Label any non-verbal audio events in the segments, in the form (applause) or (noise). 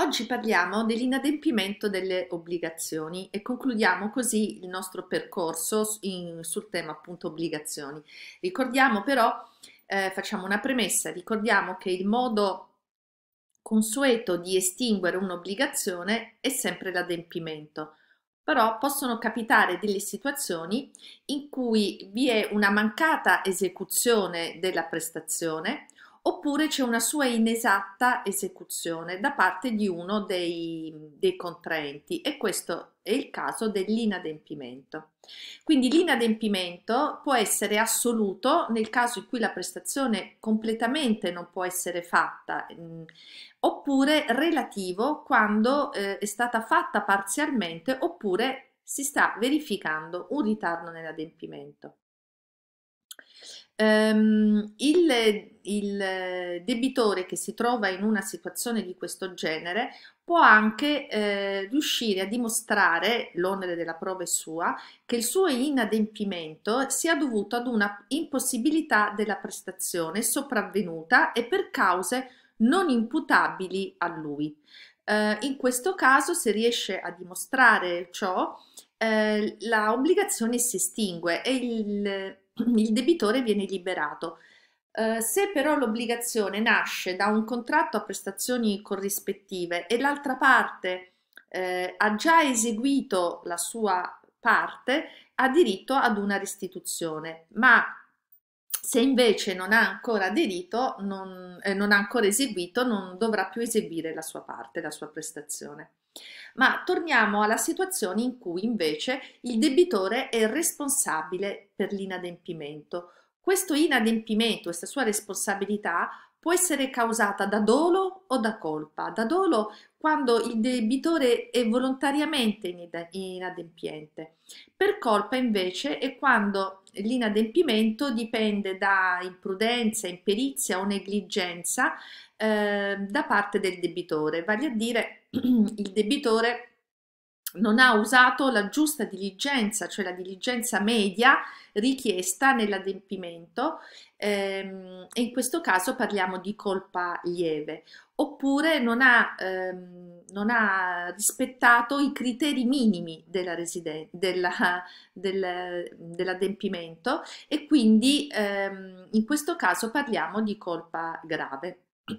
Oggi parliamo dell'inadempimento delle obbligazioni e concludiamo così il nostro percorso in, sul tema appunto obbligazioni. Ricordiamo però, eh, facciamo una premessa, ricordiamo che il modo consueto di estinguere un'obbligazione è sempre l'adempimento. Però possono capitare delle situazioni in cui vi è una mancata esecuzione della prestazione oppure c'è una sua inesatta esecuzione da parte di uno dei, dei contraenti e questo è il caso dell'inadempimento. Quindi l'inadempimento può essere assoluto nel caso in cui la prestazione completamente non può essere fatta mm, oppure relativo quando eh, è stata fatta parzialmente oppure si sta verificando un ritardo nell'adempimento. Um, il, il, debitore che si trova in una situazione di questo genere può anche eh, riuscire a dimostrare, l'onere della prova è sua, che il suo inadempimento sia dovuto ad una impossibilità della prestazione sopravvenuta e per cause non imputabili a lui. Eh, in questo caso, se riesce a dimostrare ciò, eh, la obbligazione si estingue e il il debitore viene liberato. Eh, se però l'obbligazione nasce da un contratto a prestazioni corrispettive e l'altra parte eh, ha già eseguito la sua parte, ha diritto ad una restituzione, ma se invece non ha ancora aderito, non, eh, non ha ancora eseguito, non dovrà più eseguire la sua parte, la sua prestazione. Ma torniamo alla situazione in cui invece il debitore è responsabile per l'inadempimento. Questo inadempimento, questa sua responsabilità può essere causata da dolo o da colpa. Da dolo quando il debitore è volontariamente inadempiente. Per colpa invece è quando l'inadempimento dipende da imprudenza, imperizia o negligenza eh, da parte del debitore, vale a dire (clears throat) il debitore non ha usato la giusta diligenza, cioè la diligenza media richiesta nell'adempimento, ehm, e in questo caso parliamo di colpa lieve, oppure non ha, ehm, non ha rispettato i criteri minimi della della, del, dell'adempimento e quindi ehm, in questo caso parliamo di colpa grave. (clears throat)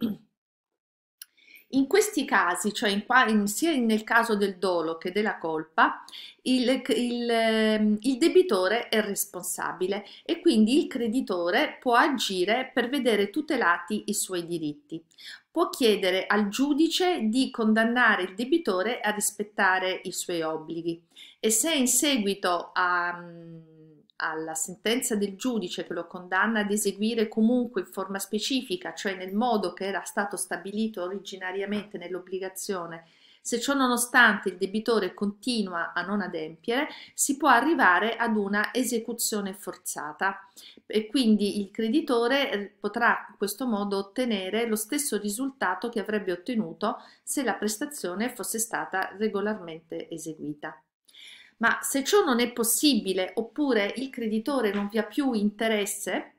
In questi casi, cioè in, in, sia nel caso del dolo che della colpa, il, il, ehm, il, debitore è responsabile e quindi il creditore può agire per vedere tutelati i suoi diritti. Può chiedere al giudice di condannare il debitore a rispettare i suoi obblighi e se in seguito a alla sentenza del giudice che lo condanna ad eseguire comunque in forma specifica, cioè nel modo che era stato stabilito originariamente nell'obbligazione, se ciò nonostante il debitore continua a non adempiere, si può arrivare ad una esecuzione forzata e quindi il creditore eh, potrà in questo modo ottenere lo stesso risultato che avrebbe ottenuto se la prestazione fosse stata regolarmente eseguita. Ma se ciò non è possibile oppure il creditore non vi ha più interesse,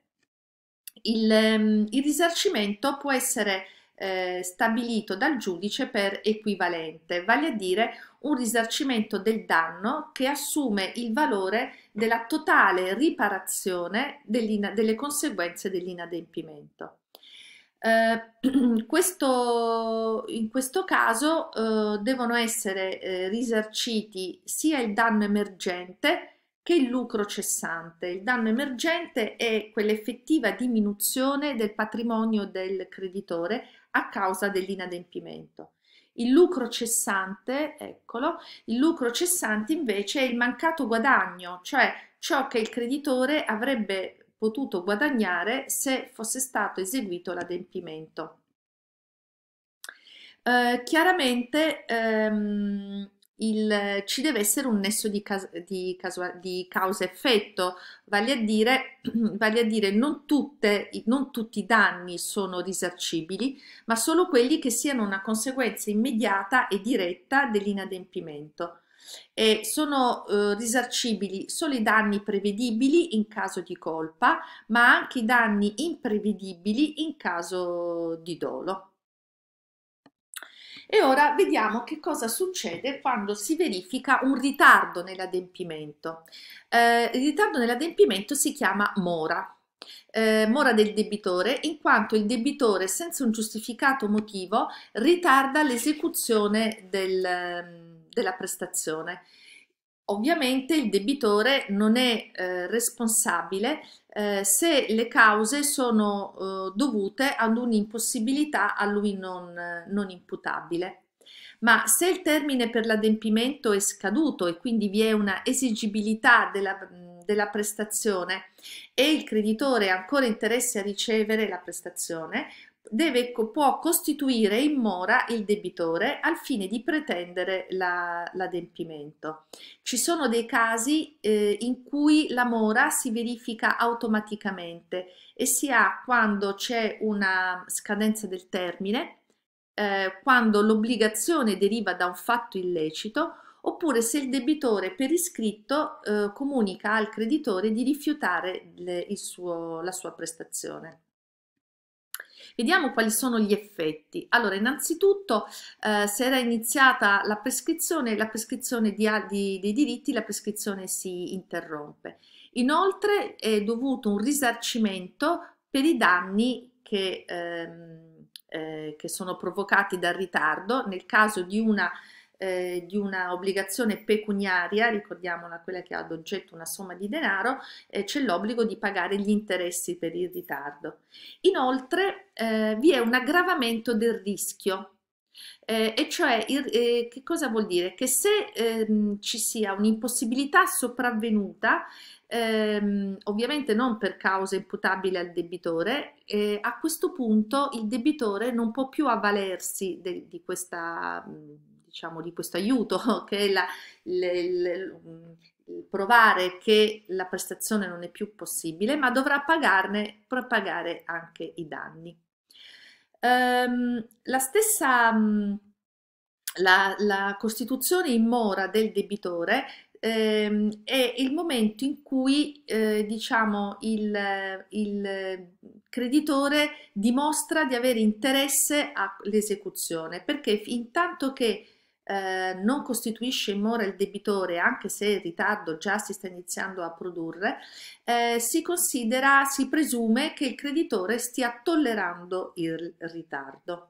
il, ehm, il risarcimento può essere eh, stabilito dal giudice per equivalente, vale a dire un risarcimento del danno che assume il valore della totale riparazione delle conseguenze dell'inadempimento. Eh, (clears throat) questo, in questo caso eh, devono essere eh, risarciti sia il danno emergente che il lucro cessante. Il danno emergente è quell'effettiva diminuzione del patrimonio del creditore a causa dell'inadempimento. Il lucro cessante, eccolo, il lucro cessante invece è il mancato guadagno, cioè ciò che il creditore avrebbe potuto guadagnare se fosse stato eseguito l'adempimento. Eh, chiaramente ehm, il, ci deve essere un nesso di, di, di causa-effetto, vale, (clears throat) vale a dire, non, tutte, non tutti i danni sono risarcibili, ma solo quelli che siano una conseguenza immediata e diretta dell'inadempimento. Eh, sono eh, risarcibili solo i danni prevedibili in caso di colpa, ma anche i danni imprevedibili in caso di dolo. E ora vediamo che cosa succede quando si verifica un ritardo nell'adempimento. Eh, il ritardo nell'adempimento si chiama mora. Eh, mora del debitore, in quanto il debitore, senza un giustificato motivo, ritarda l'esecuzione del della prestazione. Ovviamente il debitore non è eh, responsabile eh, se le cause sono eh, dovute ad un'impossibilità a lui non, non imputabile. Ma se il termine per l'adempimento è scaduto e quindi vi è una esigibilità della, della prestazione e il creditore ha ancora interesse a ricevere la prestazione, deve, può costituire in mora il debitore al fine di pretendere la, l'adempimento. Ci sono dei casi eh, in cui la mora si verifica automaticamente e si ha quando c'è una scadenza del termine, eh, quando l'obbligazione deriva da un fatto illecito oppure se il debitore per iscritto eh, comunica al creditore di rifiutare le, suo, la sua prestazione. Vediamo quali sono gli effetti. Allora, innanzitutto, eh, se era iniziata la prescrizione, la prescrizione di, di, dei diritti, la prescrizione si interrompe. Inoltre è dovuto un risarcimento per i danni che, ehm, eh, che sono provocati dal ritardo nel caso di una eh, di una obbligazione pecuniaria, ricordiamola quella che ha ad oggetto una somma di denaro, eh, c'è l'obbligo di pagare gli interessi per il ritardo. Inoltre eh, vi è un aggravamento del rischio eh, e cioè, il, eh, che cosa vuol dire? Che se ehm, ci sia un'impossibilità sopravvenuta, ehm, ovviamente non per causa imputabile al debitore, eh, a questo punto il debitore non può più avvalersi de, di questa... Mh, diciamo, di questo aiuto, (laughs) che è la, le, le, provare che la prestazione non è più possibile, ma dovrà pagarne, pagare anche i danni. Ehm, la stessa mm, la, la costituzione in mora del debitore ehm, è il momento in cui eh, diciamo il, il, creditore dimostra di avere interesse all'esecuzione perché intanto che eh, non costituisce in mora il debitore, anche se il ritardo già si sta iniziando a produrre, eh, si considera, si presume che il creditore stia tollerando il ritardo.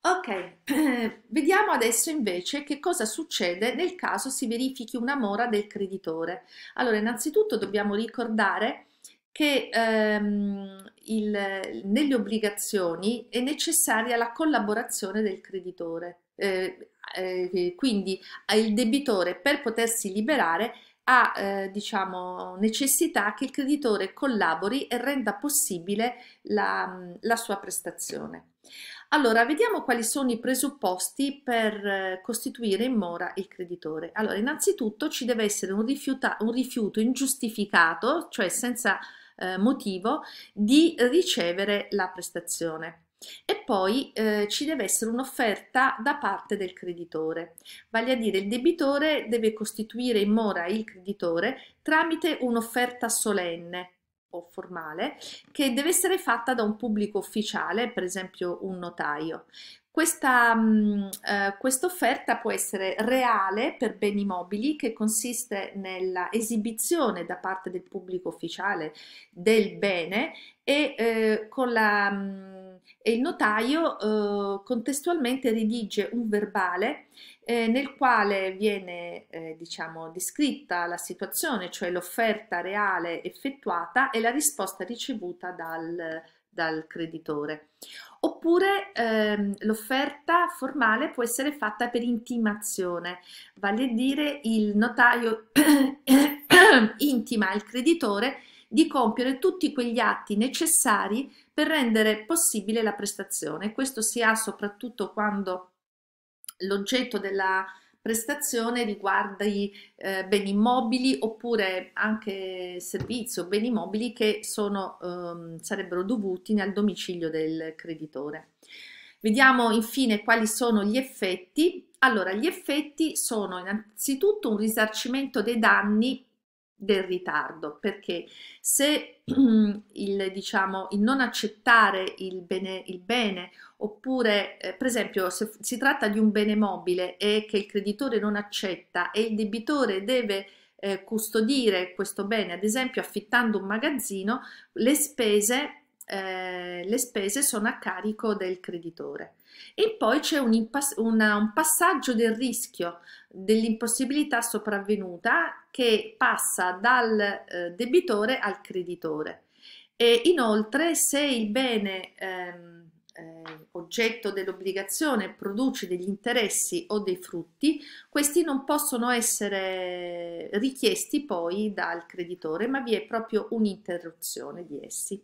Ok, (clears throat) vediamo adesso invece che cosa succede nel caso si verifichi una mora del creditore. Allora, innanzitutto dobbiamo ricordare che ehm, il, nelle obbligazioni è necessaria la collaborazione del creditore. Eh, eh, eh, quindi eh, il debitore per potersi liberare ha eh, diciamo, necessità che il creditore collabori e renda possibile la, mm, la, sua prestazione. Allora, vediamo quali sono i presupposti per costituire in mora il creditore. Allora, innanzitutto ci deve essere un, rifiuta, un rifiuto ingiustificato, cioè senza eh, motivo, di ricevere la prestazione. E poi eh, ci deve essere un'offerta da parte del creditore, vale a dire il debitore deve costituire in mora il creditore tramite un'offerta solenne o formale che deve essere fatta da un pubblico ufficiale, per esempio un notaio. Questa mm, eh, offerta può essere reale per beni mobili che consiste nella esibizione da parte del pubblico ufficiale del bene e eh, con la mm, e il notaio eh, contestualmente redige un verbale eh, nel quale viene eh, diciamo, descritta la situazione, cioè l'offerta reale effettuata e la risposta ricevuta dal, dal creditore. Oppure ehm, l'offerta formale può essere fatta per intimazione, vale a dire il notaio (coughs) intima il creditore di compiere tutti quegli atti necessari per rendere possibile la prestazione. Questo si ha soprattutto quando l'oggetto della prestazione riguardi eh, beni immobili oppure anche servizi o beni immobili che sono, ehm, sarebbero dovuti nel domicilio del creditore. Vediamo infine quali sono gli effetti. Allora, gli effetti sono innanzitutto un risarcimento dei danni del ritardo, perché se ehm, il, diciamo, il non accettare il bene, il bene oppure eh, per esempio se si tratta di un bene mobile e che il creditore non accetta e il debitore deve eh, custodire questo bene, ad esempio affittando un magazzino, le spese, eh, le spese sono a carico del creditore. E poi c'è un, impas- una, un passaggio del rischio, dell'impossibilità sopravvenuta che passa dal eh, debitore al creditore. E inoltre, se il bene ehm, eh, oggetto dell'obbligazione produce degli interessi o dei frutti, questi non possono essere richiesti poi dal creditore, ma vi è proprio un'interruzione di essi.